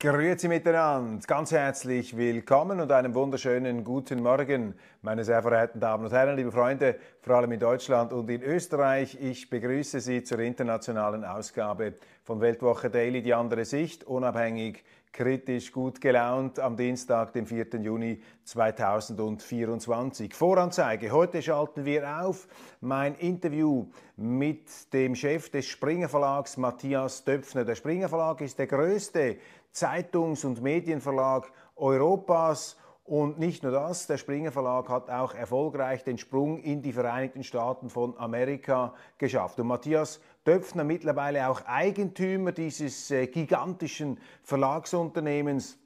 Grüezi miteinander, ganz herzlich willkommen und einen wunderschönen guten Morgen, meine sehr verehrten Damen und Herren, liebe Freunde, vor allem in Deutschland und in Österreich. Ich begrüße Sie zur internationalen Ausgabe von Weltwoche Daily, die andere Sicht, unabhängig, kritisch gut gelaunt am Dienstag, dem 4. Juni 2024. Voranzeige. Heute schalten wir auf mein Interview mit dem Chef des Springer Verlags, Matthias Döpfner. Der Springer Verlag ist der größte Zeitungs- und Medienverlag Europas. Und nicht nur das, der Springer Verlag hat auch erfolgreich den Sprung in die Vereinigten Staaten von Amerika geschafft. Und Matthias Döpfner mittlerweile auch Eigentümer dieses äh, gigantischen Verlagsunternehmens.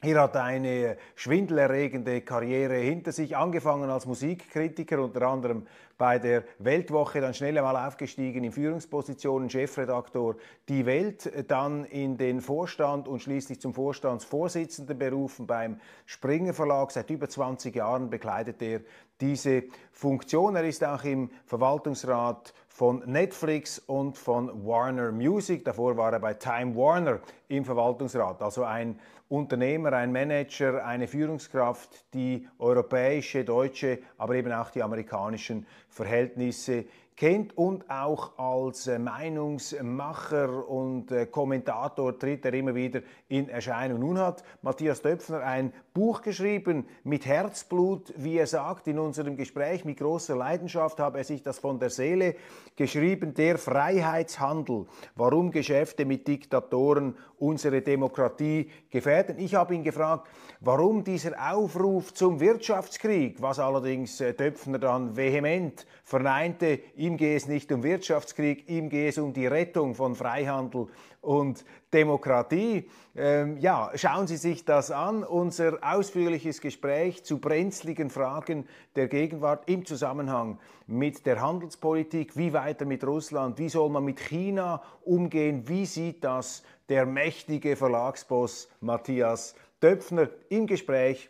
Er hat eine äh, schwindelerregende Karriere hinter sich, angefangen als Musikkritiker, unter anderem bei der Weltwoche, dann schnell einmal aufgestiegen in Führungspositionen, Chefredaktor Die Welt, äh, dann in den Vorstand und schließlich zum Vorstandsvorsitzenden berufen beim Springer Verlag. Seit über 20 Jahren bekleidet er diese Funktion. Er ist auch im Verwaltungsrat von Netflix und von Warner Music. Davor war er bei Time Warner im Verwaltungsrat. Also ein Unternehmer, ein Manager, eine Führungskraft, die europäische, deutsche, aber eben auch die amerikanischen Verhältnisse kennt und auch als äh, Meinungsmacher und äh, Kommentator tritt er immer wieder in Erscheinung. Nun hat Matthias Döpfner ein Buch geschrieben mit Herzblut, wie er sagt, in unserem Gespräch mit großer Leidenschaft habe er sich das von der Seele geschrieben, der Freiheitshandel, warum Geschäfte mit Diktatoren unsere Demokratie gefährden. Ich habe ihn gefragt, warum dieser Aufruf zum Wirtschaftskrieg, was allerdings äh, Döpfner dann vehement verneinte, ihm gehe es nicht um Wirtschaftskrieg, ihm gehe es um die Rettung von Freihandel und Demokratie. Ähm, ja, schauen Sie sich das an, unser ausführliches Gespräch zu brenzligen Fragen der Gegenwart im Zusammenhang mit der Handelspolitik, wie weiter mit Russland, wie soll man mit China umgehen, wie sieht das der mächtige Verlagsboss Matthias Döpfner im Gespräch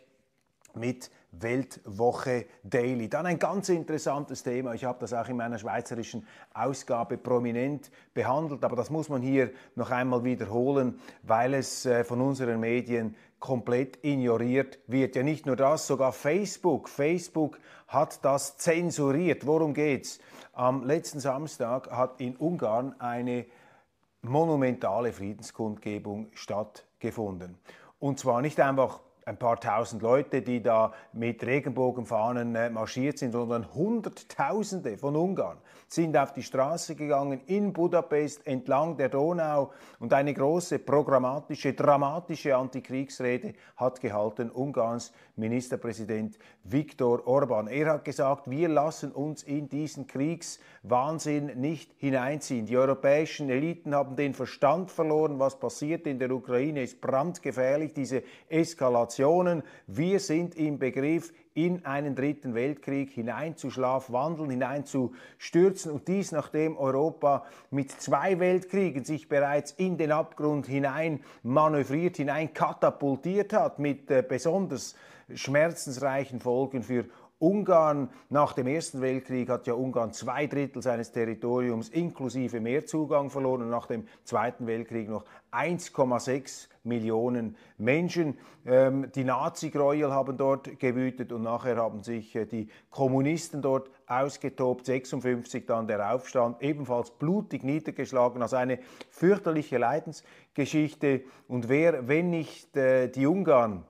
mit Weltwoche Daily. Dann ein ganz interessantes Thema. Ich habe das auch in meiner schweizerischen Ausgabe prominent behandelt, aber das muss man hier noch einmal wiederholen, weil es äh, von unseren Medien komplett ignoriert wird. Ja, nicht nur das, sogar Facebook. Facebook hat das zensuriert. Worum geht's? Am letzten Samstag hat in Ungarn eine monumentale Friedenskundgebung stattgefunden. Und zwar nicht einfach ein paar tausend Leute, die da mit Regenbogenfahnen äh, marschiert sind, sondern Hunderttausende von Ungarn sind auf die Straße gegangen in Budapest entlang der Donau und eine große programmatische, dramatische Antikriegsrede hat gehalten Ungarns Ministerpräsident Viktor Orban. Er hat gesagt, wir lassen uns in diesen Kriegswahnsinn nicht hineinziehen. Die europäischen Eliten haben den Verstand verloren, was passiert in der Ukraine ist brandgefährlich, diese Eskalation Nationen. Wir sind im Begriff, in einen dritten Weltkrieg hineinzuschlafwandeln, hineinzustürzen und dies nachdem Europa mit zwei Weltkriegen sich bereits in den Abgrund hinein manövriert, hinein katapultiert hat mit äh, besonders schmerzensreichen Folgen für Europa. Ungarn nach dem Ersten Weltkrieg hat ja Ungarn zwei Drittel seines Territoriums inklusive Meerzugang verloren und nach dem Zweiten Weltkrieg noch 1,6 Millionen Menschen. Ähm, die Nazi-Gräuel haben dort gewütet und nachher haben sich äh, die Kommunisten dort ausgetobt. 56 dann der Aufstand, ebenfalls blutig niedergeschlagen. Also eine fürchterliche Leidensgeschichte. Und wer, wenn nicht äh, die Ungarn,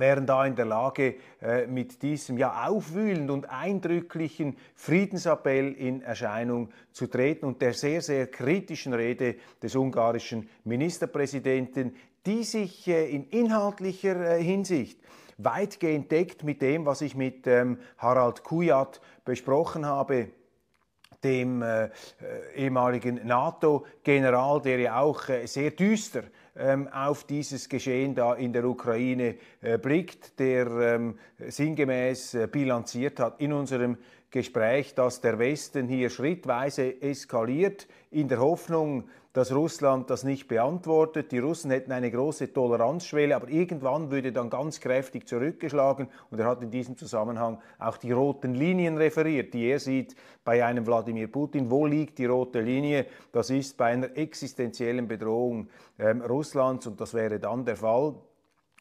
wären da in der Lage, äh, mit diesem ja aufwühlend und eindrücklichen Friedensappell in Erscheinung zu treten und der sehr, sehr kritischen Rede des ungarischen Ministerpräsidenten, die sich äh, in inhaltlicher äh, Hinsicht weitgehend deckt mit dem, was ich mit ähm, Harald Kujat besprochen habe, dem ehemaligen NATO-General, der ja auch sehr düster ähm, auf dieses Geschehen da in der Ukraine äh, blickt, der ähm, sinngemäß äh, bilanziert hat in unserem Gespräch, dass der Westen hier schrittweise eskaliert, in der Hoffnung, dass Russland das nicht beantwortet. Die Russen hätten eine große Toleranzschwelle, aber irgendwann würde dann ganz kräftig zurückgeschlagen. Und er hat in diesem Zusammenhang auch die roten Linien referiert, die er sieht bei einem Wladimir Putin. Wo liegt die rote Linie? Das ist bei einer existenziellen Bedrohung äh, Russlands und das wäre dann der Fall,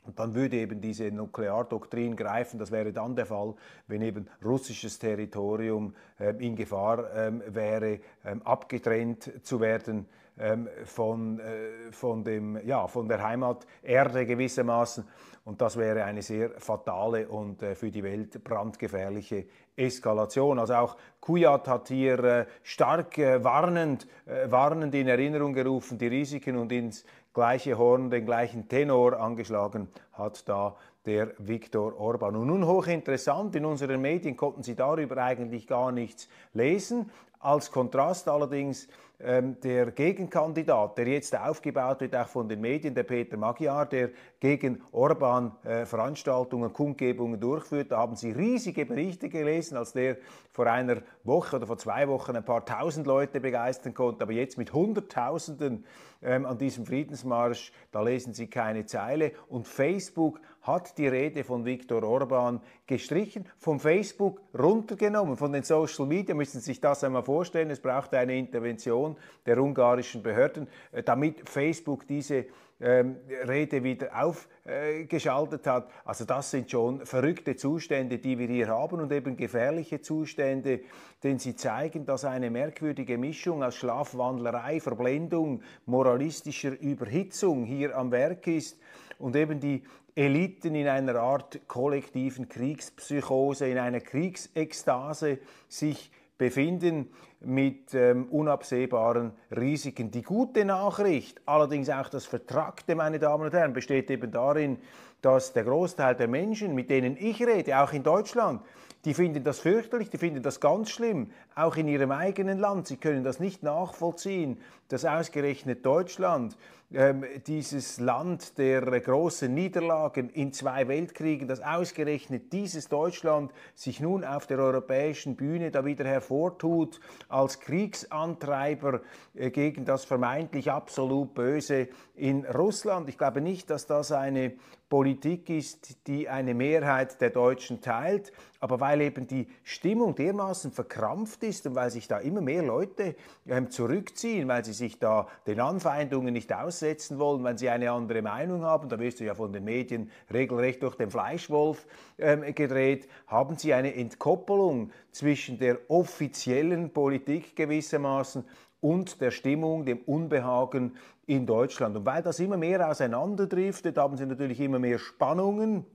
und dann würde eben diese Nukleardoktrin greifen. Das wäre dann der Fall, wenn eben russisches Territorium ähm, in Gefahr ähm, wäre, ähm, abgetrennt zu werden ähm, von, äh, von, dem, ja, von der Heimat Erde gewissermaßen. Und das wäre eine sehr fatale und äh, für die Welt brandgefährliche Eskalation. Also auch Kujat hat hier äh, stark warnend, warnend in Erinnerung gerufen, die Risiken und ins gleiche Horn, den gleichen Tenor angeschlagen hat da der Viktor Orban. Und nun hochinteressant, in unseren Medien konnten Sie darüber eigentlich gar nichts lesen. Als Kontrast allerdings ähm, der Gegenkandidat, der jetzt aufgebaut wird, auch von den Medien, der Peter Magyar, der gegen Orban äh, Veranstaltungen, Kundgebungen durchführt. Da haben Sie riesige Berichte gelesen, als der vor einer Woche oder vor zwei Wochen ein paar tausend Leute begeistern konnte. Aber jetzt mit Hunderttausenden ähm, an diesem Friedensmarsch, da lesen Sie keine Zeile. Und Facebook hat die Rede von Viktor Orban gestrichen, vom Facebook runtergenommen, von den Social Media. Müssen Sie sich das einmal vorstellen. Es braucht eine Intervention der ungarischen Behörden, äh, damit Facebook diese ähm, Rede wieder aufgeschaltet hat. Also das sind schon verrückte Zustände, die wir hier haben und eben gefährliche Zustände, denn sie zeigen, dass eine merkwürdige Mischung aus Schlafwandlerei, Verblendung, moralistischer Überhitzung hier am Werk ist und eben die Eliten in einer Art kollektiven Kriegspsychose, in einer Kriegsekstase sich befinden mit ähm, unabsehbaren Risiken. Die gute Nachricht, allerdings auch das Vertragte, meine Damen und Herren, besteht eben darin, dass der Großteil der Menschen, mit denen ich rede, auch in Deutschland, die finden das fürchterlich, die finden das ganz schlimm, auch in ihrem eigenen Land. Sie können das nicht nachvollziehen, dass ausgerechnet Deutschland ähm, dieses Land der großen Niederlagen in zwei Weltkriegen, dass ausgerechnet dieses Deutschland sich nun auf der europäischen Bühne da wieder hervortut als Kriegsantreiber äh, gegen das vermeintlich absolut Böse in Russland. Ich glaube nicht, dass das eine Politik ist, die eine Mehrheit der Deutschen teilt, aber weil eben die Stimmung dermaßen verkrampft ist und weil sich da immer mehr Leute ähm, zurückziehen, weil sie sich da den Anfeindungen nicht aussetzen wollen, weil sie eine andere Meinung haben, da wirst du ja von den Medien regelrecht durch den Fleischwolf ähm, gedreht, haben sie eine Entkoppelung zwischen der offiziellen Politik gewissermaßen und der Stimmung, dem Unbehagen in Deutschland. Und weil das immer mehr auseinanderdriftet, haben sie natürlich immer mehr Spannungen.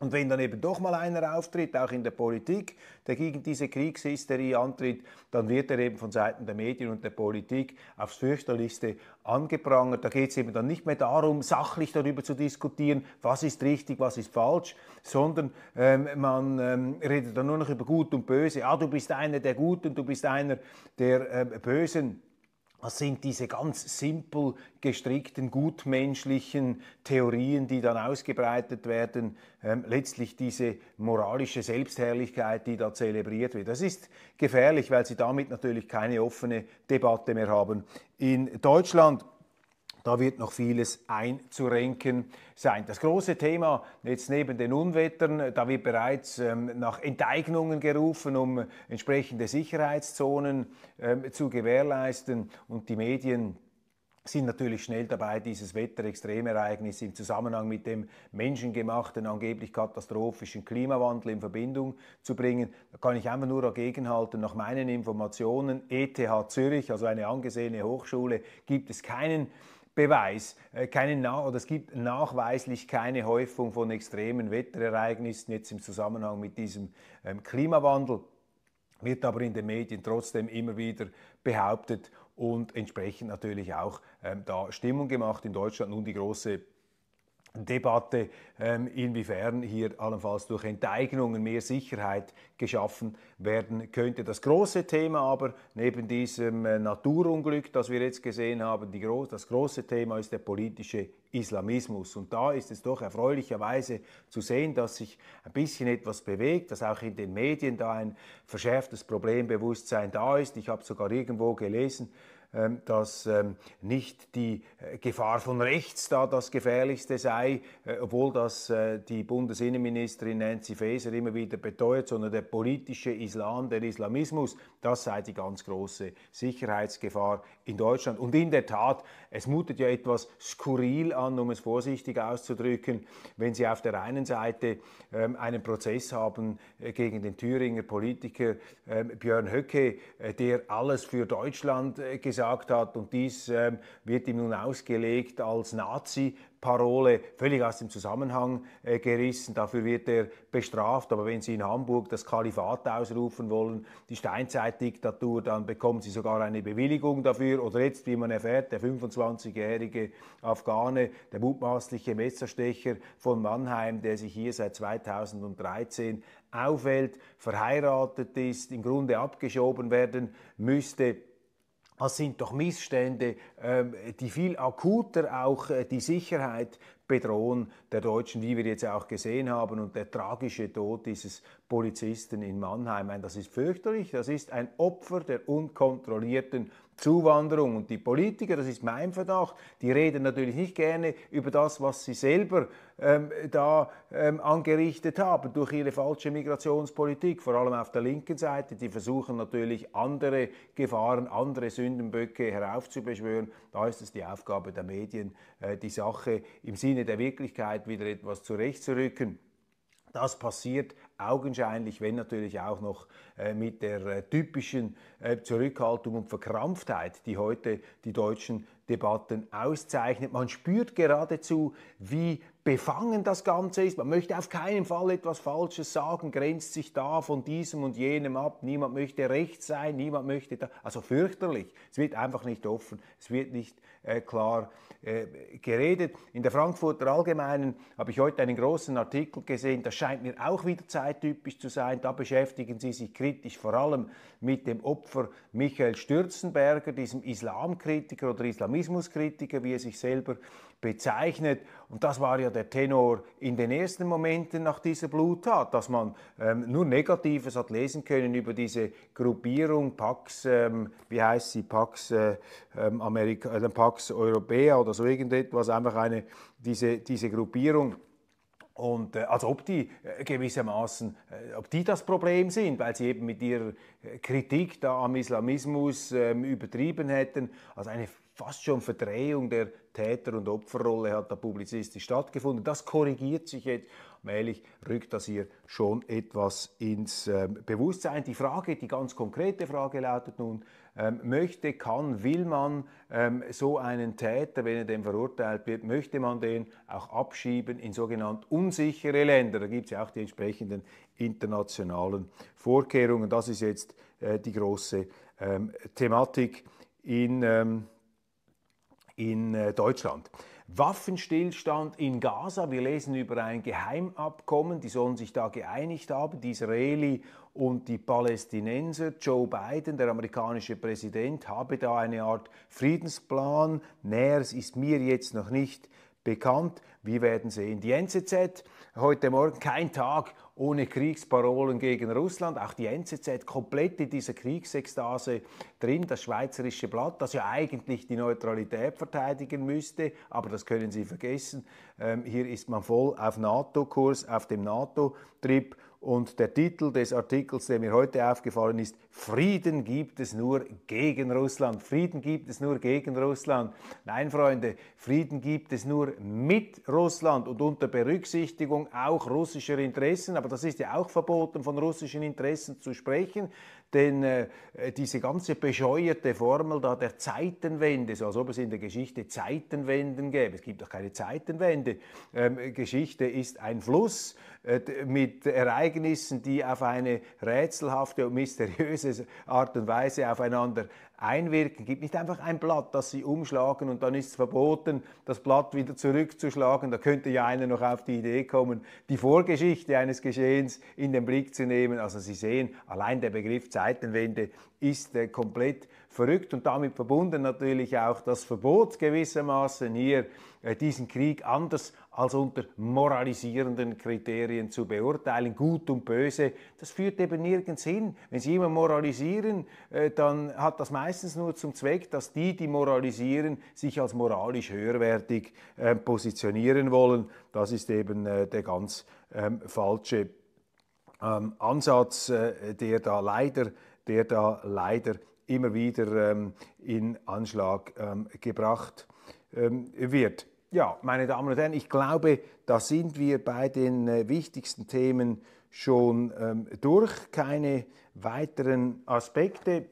Und wenn dann eben doch mal einer auftritt, auch in der Politik, der gegen diese Kriegshysterie antritt, dann wird er eben von Seiten der Medien und der Politik aufs fürchterlichste angeprangert. Da geht es eben dann nicht mehr darum, sachlich darüber zu diskutieren, was ist richtig, was ist falsch, sondern ähm, man ähm, redet dann nur noch über Gut und Böse. Ah, du bist einer der Guten, du bist einer der ähm, Bösen. Das sind diese ganz simpel gestrickten, gutmenschlichen Theorien, die dann ausgebreitet werden, ähm, letztlich diese moralische Selbstherrlichkeit, die da zelebriert wird. Das ist gefährlich, weil sie damit natürlich keine offene Debatte mehr haben. In Deutschland da wird noch vieles einzurenken sein. Das große Thema jetzt neben den Unwettern, da wird bereits ähm, nach Enteignungen gerufen, um entsprechende Sicherheitszonen ähm, zu gewährleisten. Und die Medien sind natürlich schnell dabei, dieses Wetterextremereignis im Zusammenhang mit dem menschengemachten, angeblich katastrophischen Klimawandel in Verbindung zu bringen. Da kann ich einfach nur dagegenhalten, nach meinen Informationen, ETH Zürich, also eine angesehene Hochschule, gibt es keinen Beweis, äh, keinen oder es gibt nachweislich keine Häufung von extremen Wetterereignissen jetzt im Zusammenhang mit diesem ähm, Klimawandel, wird aber in den Medien trotzdem immer wieder behauptet und entsprechend natürlich auch ähm, da Stimmung gemacht. In Deutschland nun die große Debatte, ähm, inwiefern hier allenfalls durch Enteignungen mehr Sicherheit geschaffen werden könnte. Das große Thema aber neben diesem äh, Naturunglück, das wir jetzt gesehen haben, die, das große Thema ist der politische Islamismus. Und da ist es doch erfreulicherweise zu sehen, dass sich ein bisschen etwas bewegt, dass auch in den Medien da ein verschärftes Problembewusstsein da ist. Ich habe sogar irgendwo gelesen, ähm, dass ähm, nicht die äh, Gefahr von rechts da das Gefährlichste sei, äh, obwohl das äh, die Bundesinnenministerin Nancy Faeser immer wieder beteuert, sondern der politische Islam, der Islamismus das sei die ganz große Sicherheitsgefahr in Deutschland. Und in der Tat, es mutet ja etwas skurril an, um es vorsichtig auszudrücken, wenn Sie auf der einen Seite ähm, einen Prozess haben äh, gegen den Thüringer Politiker äh, Björn Höcke, äh, der alles für Deutschland äh, gesagt hat und dies ähm, wird ihm nun ausgelegt als Nazi Parole völlig aus dem Zusammenhang äh, gerissen. Dafür wird er bestraft. Aber wenn Sie in Hamburg das Kalifat ausrufen wollen, die Steinzeitdiktatur, dann bekommen Sie sogar eine Bewilligung dafür. Oder jetzt, wie man erfährt, der 25-jährige Afghane, der mutmaßliche Messerstecher von Mannheim, der sich hier seit 2013 aufhält, verheiratet ist, im Grunde abgeschoben werden müsste das sind doch Missstände, ähm, die viel akuter auch äh, die Sicherheit bedrohen der Deutschen, wie wir jetzt auch gesehen haben, und der tragische Tod dieses Polizisten in Mannheim. Das ist fürchterlich, das ist ein Opfer der unkontrollierten Zuwanderung. Und die Politiker, das ist mein Verdacht, die reden natürlich nicht gerne über das, was sie selber ähm, da ähm, angerichtet haben durch ihre falsche Migrationspolitik, vor allem auf der linken Seite. Die versuchen natürlich andere Gefahren, andere Sündenböcke heraufzubeschwören. Da ist es die Aufgabe der Medien, äh, die Sache im Sinne der Wirklichkeit wieder etwas zurechtzurücken. Das passiert augenscheinlich, wenn natürlich auch noch äh, mit der äh, typischen äh, Zurückhaltung und Verkrampftheit, die heute die deutschen Debatten auszeichnet. Man spürt geradezu, wie befangen das Ganze ist. Man möchte auf keinen Fall etwas Falsches sagen, grenzt sich da von diesem und jenem ab. Niemand möchte recht sein, niemand möchte da. Also fürchterlich. Es wird einfach nicht offen, es wird nicht äh, klar äh, geredet. In der Frankfurter Allgemeinen habe ich heute einen großen Artikel gesehen, das scheint mir auch wieder zeittypisch zu sein. Da beschäftigen Sie sich kritisch vor allem mit dem Opfer Michael Stürzenberger, diesem Islamkritiker oder Islamismuskritiker, wie er sich selber bezeichnet. Und das war ja der Tenor in den ersten Momenten nach dieser Bluttat, dass man ähm, nur Negatives hat lesen können über diese Gruppierung Pax, ähm, wie heißt sie, Pax, äh, ähm, Amerika, äh, Pax Pax Europea oder so irgendetwas, einfach eine, diese, diese Gruppierung. Und äh, als ob die äh, gewissermaßen, äh, ob die das Problem sind, weil sie eben mit ihrer Kritik da am Islamismus ähm, übertrieben hätten. Also eine fast schon Verdrehung der Täter- und Opferrolle hat da publizistisch stattgefunden. Das korrigiert sich jetzt. Mählich rückt das hier schon etwas ins ähm, Bewusstsein. Die Frage, die ganz konkrete Frage lautet nun, ähm, möchte, kann, will man ähm, so einen Täter, wenn er dem verurteilt wird, möchte man den auch abschieben in sogenannt unsichere Länder. Da gibt es ja auch die entsprechenden internationalen Vorkehrungen. Das ist jetzt äh, die große Thematik in in äh, Deutschland. Waffenstillstand in Gaza. Wir lesen über ein Geheimabkommen. Die sollen sich da geeinigt haben, die Israeli und die Palästinenser. Joe Biden, der amerikanische Präsident, habe da eine Art Friedensplan. Näheres ist mir jetzt noch nicht bekannt. Wir werden sehen. Die NZZ heute Morgen kein Tag ohne Kriegsparolen gegen Russland. Auch die NZZ komplett in dieser Kriegsextase drin. Das Schweizerische Blatt, das ja eigentlich die Neutralität verteidigen müsste, aber das können Sie vergessen. Ähm, hier ist man voll auf NATO-Kurs, auf dem NATO-Trip. Und der Titel des Artikels, der mir heute aufgefallen ist, Frieden gibt es nur gegen Russland. Frieden gibt es nur gegen Russland. Nein, Freunde, Frieden gibt es nur mit Russland und unter Berücksichtigung auch russischer Interessen. Aber das ist ja auch verboten, von russischen Interessen zu sprechen. Denn äh, diese ganze bescheuerte Formel da der Zeitenwende, so als ob es in der Geschichte Zeitenwenden gäbe, es gibt doch keine Zeitenwende. Ähm, Geschichte ist ein Fluss äh, mit Ereignissen, die auf eine rätselhafte und mysteriöse Art und Weise aufeinander einwirken. Es Gibt nicht einfach ein Blatt, das sie umschlagen und dann ist es verboten, das Blatt wieder zurückzuschlagen. Da könnte ja einer noch auf die Idee kommen, die Vorgeschichte eines Geschehens in den Blick zu nehmen. Also Sie sehen, allein der Begriff Zeitenwende Zeitenwende ist äh, komplett verrückt und damit verbunden natürlich auch das Verbot gewissermaßen hier äh, diesen Krieg anders als unter moralisierenden Kriterien zu beurteilen, gut und böse, das führt eben nirgends hin. Wenn Sie immer moralisieren, äh, dann hat das meistens nur zum Zweck, dass die, die moralisieren, sich als moralisch höherwertig äh, positionieren wollen. Das ist eben äh, der ganz ähm, falsche ähm, Ansatz, äh, der da leider, der da leider immer wieder ähm, in Anschlag ähm, gebracht ähm, wird. Ja, meine Damen und Herren, ich glaube, da sind wir bei den äh, wichtigsten Themen schon ähm, durch. Keine weiteren Aspekte.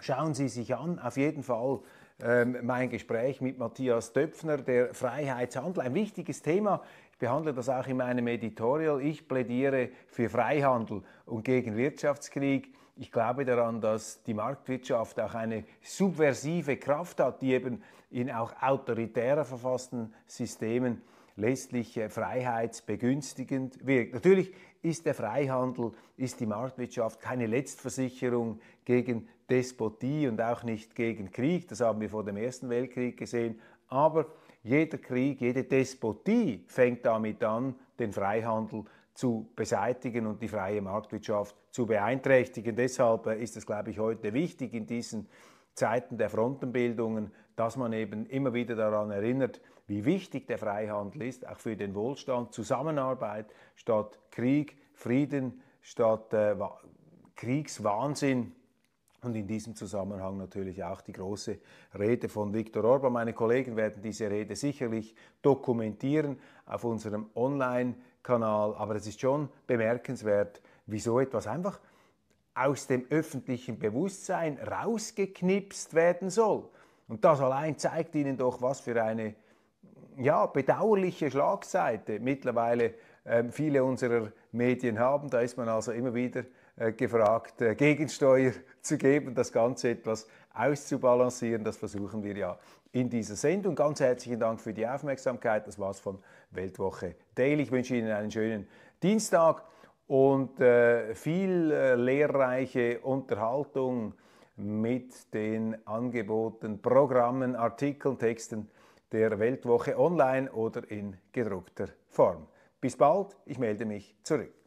Schauen Sie sich an, auf jeden Fall ähm, mein Gespräch mit Matthias Döpfner, der Freiheitshandel. Ein wichtiges Thema behandle das auch in meinem Editorial. Ich plädiere für Freihandel und gegen Wirtschaftskrieg. Ich glaube daran, dass die Marktwirtschaft auch eine subversive Kraft hat, die eben in auch autoritärer verfassten Systemen letztlich äh, freiheitsbegünstigend wirkt. Natürlich ist der Freihandel, ist die Marktwirtschaft keine Letztversicherung gegen Despotie und auch nicht gegen Krieg. Das haben wir vor dem Ersten Weltkrieg gesehen. Aber jeder Krieg, jede Despotie fängt damit an, den Freihandel zu beseitigen und die freie Marktwirtschaft zu beeinträchtigen. Deshalb ist es, glaube ich, heute wichtig in diesen Zeiten der Frontenbildungen, dass man eben immer wieder daran erinnert, wie wichtig der Freihandel ist, auch für den Wohlstand, Zusammenarbeit statt Krieg, Frieden statt äh, Kriegswahnsinn und in diesem Zusammenhang natürlich auch die große Rede von Viktor Orban. Meine Kollegen werden diese Rede sicherlich dokumentieren auf unserem Online-Kanal. Aber es ist schon bemerkenswert, wie so etwas einfach aus dem öffentlichen Bewusstsein rausgeknipst werden soll. Und das allein zeigt Ihnen doch, was für eine ja, bedauerliche Schlagseite mittlerweile äh, viele unserer Medien haben. Da ist man also immer wieder äh, gefragt, äh, Gegensteuer zu geben, das Ganze etwas auszubalancieren. Das versuchen wir ja in dieser Sendung. Ganz herzlichen Dank für die Aufmerksamkeit. Das war's von Weltwoche Daily. Ich wünsche Ihnen einen schönen Dienstag und äh, viel äh, lehrreiche Unterhaltung mit den Angeboten, Programmen, Artikeln, Texten der Weltwoche online oder in gedruckter Form. Bis bald, ich melde mich zurück.